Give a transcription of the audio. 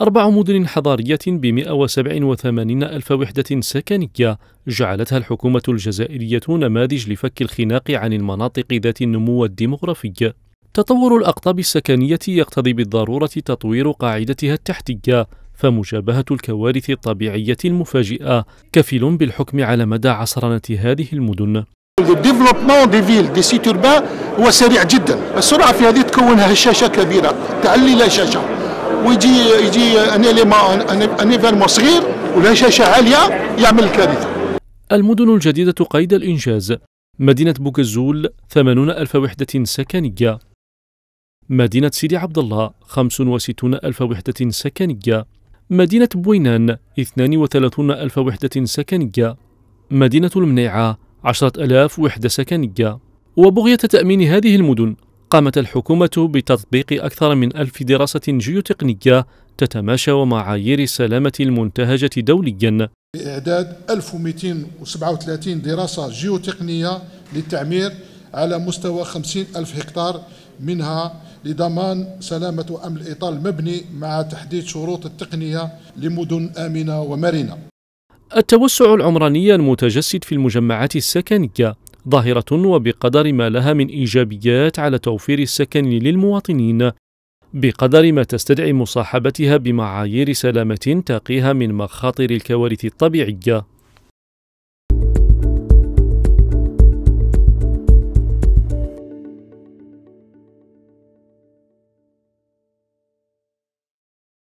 أربع مدن حضارية ب 187 ألف وحدة سكنية جعلتها الحكومة الجزائرية نماذج لفك الخناق عن المناطق ذات النمو الديمغرافي تطور الأقطاب السكنية يقتضي بالضرورة تطوير قاعدتها التحتية فمجابهة الكوارث الطبيعية المفاجئة كفيل بالحكم على مدى عصرنة هذه المدن الديفلوبمون دي فيل دي سيت اوربان هو سريع جدا السرعه في هذه تكونها هشاشه كبيره تعلي لا شاشه ويجي يجي ان ان ايفينمون صغير ولا شاشه عاليه يعمل كارثه المدن الجديده قيد الانجاز مدينه بوكزول 80 الف وحده سكنيه مدينه سيدي عبد الله 65 الف وحده سكنيه مدينه بوينان 32 الف وحده سكنيه مدينه المنيعه عشرة ألاف وحدة سكنية وبغية تأمين هذه المدن قامت الحكومة بتطبيق أكثر من ألف دراسة جيوتقنية تتماشى ومعايير السلامة المنتهجة دوليا بإعداد 1237 دراسة جيوتقنية للتعمير على مستوى 50 ألف هكتار منها لضمان سلامة وأمن الإطار المبني مع تحديد شروط التقنية لمدن آمنة ومرنة التوسع العمراني المتجسد في المجمعات السكنية ظاهرة وبقدر ما لها من إيجابيات على توفير السكن للمواطنين بقدر ما تستدعي مصاحبتها بمعايير سلامة تقيها من مخاطر الكوارث الطبيعية